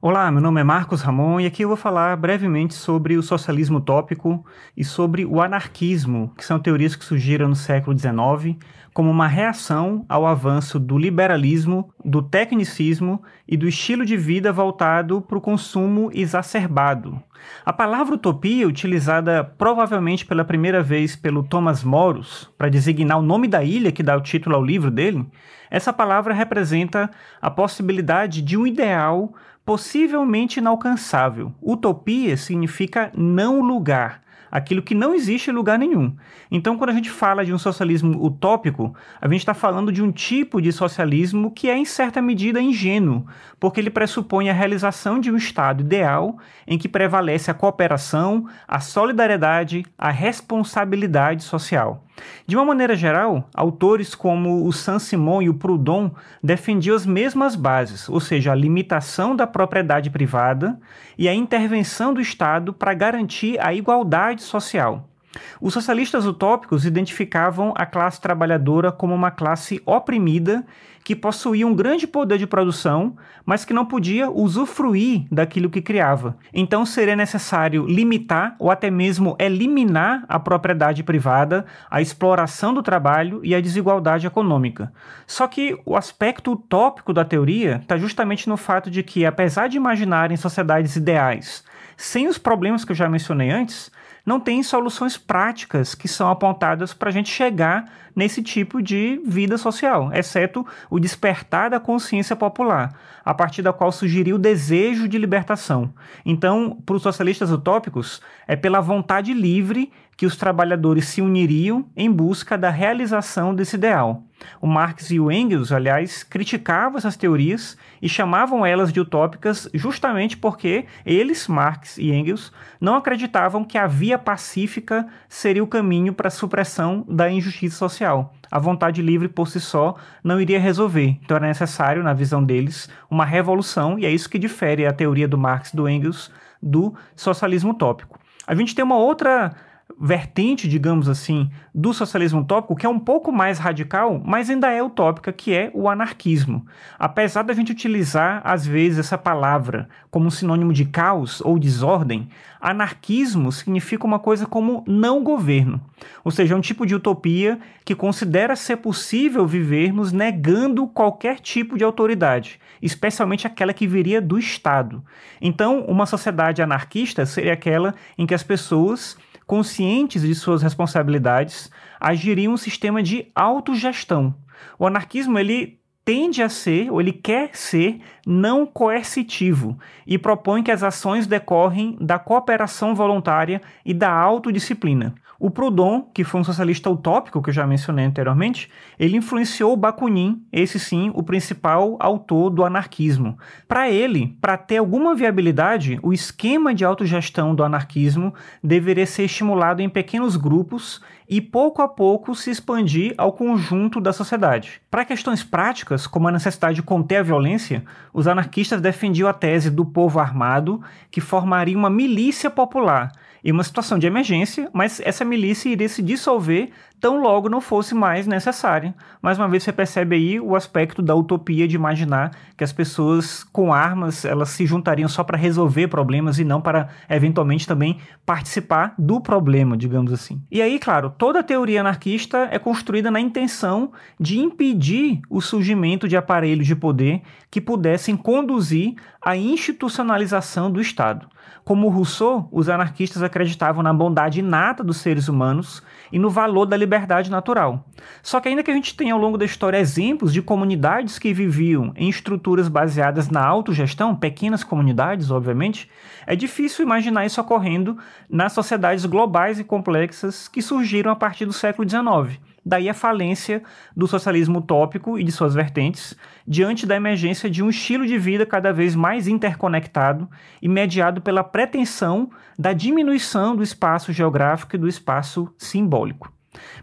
Olá, meu nome é Marcos Ramon e aqui eu vou falar brevemente sobre o socialismo utópico e sobre o anarquismo, que são teorias que surgiram no século XIX como uma reação ao avanço do liberalismo, do tecnicismo e do estilo de vida voltado para o consumo exacerbado. A palavra utopia, é utilizada provavelmente pela primeira vez pelo Thomas Morus para designar o nome da ilha que dá o título ao livro dele, essa palavra representa a possibilidade de um ideal possivelmente inalcançável. Utopia significa não lugar, aquilo que não existe em lugar nenhum. Então, quando a gente fala de um socialismo utópico, a gente está falando de um tipo de socialismo que é, em certa medida, ingênuo, porque ele pressupõe a realização de um Estado ideal em que prevalece a cooperação, a solidariedade, a responsabilidade social. De uma maneira geral, autores como o Saint-Simon e o Proudhon defendiam as mesmas bases, ou seja, a limitação da propriedade privada e a intervenção do Estado para garantir a igualdade social. Os socialistas utópicos identificavam a classe trabalhadora como uma classe oprimida que possuía um grande poder de produção, mas que não podia usufruir daquilo que criava. Então seria necessário limitar ou até mesmo eliminar a propriedade privada, a exploração do trabalho e a desigualdade econômica. Só que o aspecto utópico da teoria está justamente no fato de que, apesar de imaginarem sociedades ideais sem os problemas que eu já mencionei antes, não tem soluções práticas que são apontadas para a gente chegar nesse tipo de vida social, exceto o despertar da consciência popular, a partir da qual sugeriu o desejo de libertação. Então, para os socialistas utópicos, é pela vontade livre que os trabalhadores se uniriam em busca da realização desse ideal. O Marx e o Engels, aliás, criticavam essas teorias e chamavam elas de utópicas justamente porque eles, Marx e Engels, não acreditavam que a via pacífica seria o caminho para a supressão da injustiça social. A vontade livre por si só não iria resolver, então era necessário, na visão deles, uma revolução, e é isso que difere a teoria do Marx e do Engels do socialismo utópico. A gente tem uma outra vertente, digamos assim, do socialismo utópico, que é um pouco mais radical, mas ainda é utópica, que é o anarquismo. Apesar da gente utilizar, às vezes, essa palavra como sinônimo de caos ou desordem, anarquismo significa uma coisa como não governo, ou seja, é um tipo de utopia que considera ser possível vivermos negando qualquer tipo de autoridade, especialmente aquela que viria do Estado. Então, uma sociedade anarquista seria aquela em que as pessoas conscientes de suas responsabilidades, agiriam um sistema de autogestão. O anarquismo ele tende a ser, ou ele quer ser, não coercitivo e propõe que as ações decorrem da cooperação voluntária e da autodisciplina. O Proudhon, que foi um socialista utópico que eu já mencionei anteriormente, ele influenciou Bakunin, esse sim, o principal autor do anarquismo. Para ele, para ter alguma viabilidade, o esquema de autogestão do anarquismo deveria ser estimulado em pequenos grupos e pouco a pouco se expandir ao conjunto da sociedade. Para questões práticas, como a necessidade de conter a violência, os anarquistas defendiam a tese do povo armado, que formaria uma milícia popular em uma situação de emergência, mas essa milícia iria se dissolver tão logo não fosse mais necessária. Mais uma vez você percebe aí o aspecto da utopia de imaginar que as pessoas com armas elas se juntariam só para resolver problemas e não para eventualmente também participar do problema, digamos assim. E aí, claro, toda teoria anarquista é construída na intenção de impedir o surgimento de aparelhos de poder que pudessem conduzir à institucionalização do Estado. Como Rousseau, os anarquistas acreditavam na bondade inata dos seres humanos e no valor da liberdade liberdade natural. Só que ainda que a gente tenha ao longo da história exemplos de comunidades que viviam em estruturas baseadas na autogestão, pequenas comunidades, obviamente, é difícil imaginar isso ocorrendo nas sociedades globais e complexas que surgiram a partir do século XIX. Daí a falência do socialismo utópico e de suas vertentes, diante da emergência de um estilo de vida cada vez mais interconectado e mediado pela pretensão da diminuição do espaço geográfico e do espaço simbólico.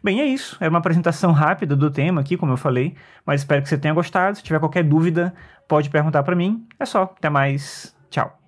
Bem, é isso. É uma apresentação rápida do tema aqui, como eu falei, mas espero que você tenha gostado. Se tiver qualquer dúvida, pode perguntar para mim. É só. Até mais. Tchau.